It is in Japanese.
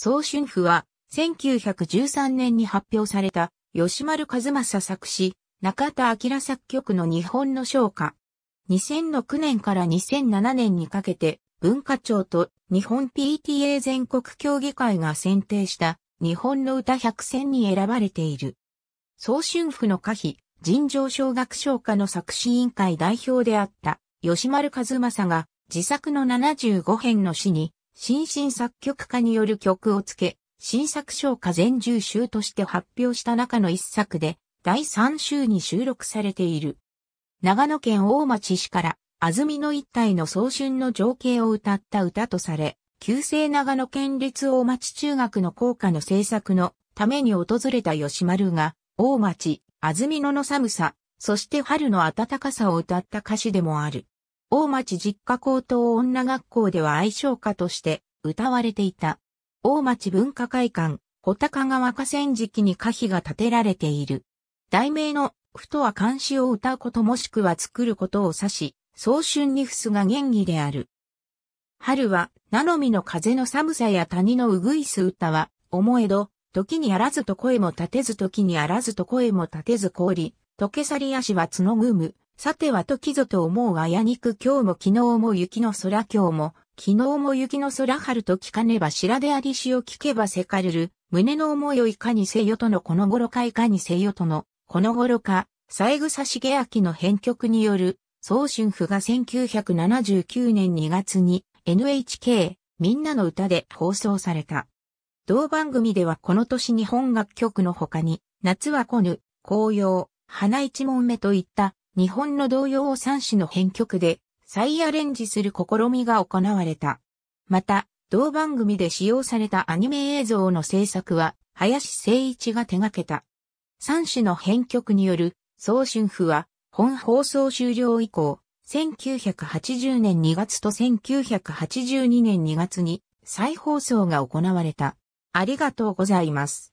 総春譜は、1913年に発表された、吉丸和正作詞、中田明作曲の日本の唱歌。2006年から2007年にかけて、文化庁と日本 PTA 全国協議会が選定した日本の歌100選に選ばれている。総春府の歌詞、尋常小学唱歌の作詞委員会代表であった吉丸和正が自作の75編の詩に新進作曲家による曲をつけ、新作賞歌全10集として発表した中の一作で、第3週に収録されている。長野県大町市から、安住の一帯の早春の情景を歌った歌とされ、旧制長野県立大町中学の校歌の制作のために訪れた吉丸が、大町、安住野の寒さ、そして春の暖かさを歌った歌詞でもある。大町実家高等女学校では愛唱歌として歌われていた。大町文化会館、穂高川河川敷に歌碑が建てられている。題名の、ふとは漢詩を歌うこともしくは作ることを指し、早春にふすが元気である。春は、なのみの風の寒さや谷のうぐいす歌は、思えど、時にあらずと声も立てず時にあらずと声も立てず氷、溶け去り足は角ぐむ、さては時ぞと思うあやにく今日も昨日も雪の空今日も、昨日も雪の空春と聞かねば白でありしを聞けばせかれる、胸の思いをいかにせよとのこの頃かいかにせよとの、この頃か、三枝重明の編曲による、総春譜が1979年2月に NHK みんなの歌で放送された。同番組ではこの年日本楽曲の他に、夏は来ぬ、紅葉、花一問目といった日本の童謡を三種の編曲で再アレンジする試みが行われた。また、同番組で使用されたアニメ映像の制作は、林誠一が手掛けた。三種の編曲による、総春譜は、本放送終了以降、1980年2月と1982年2月に再放送が行われた。ありがとうございます。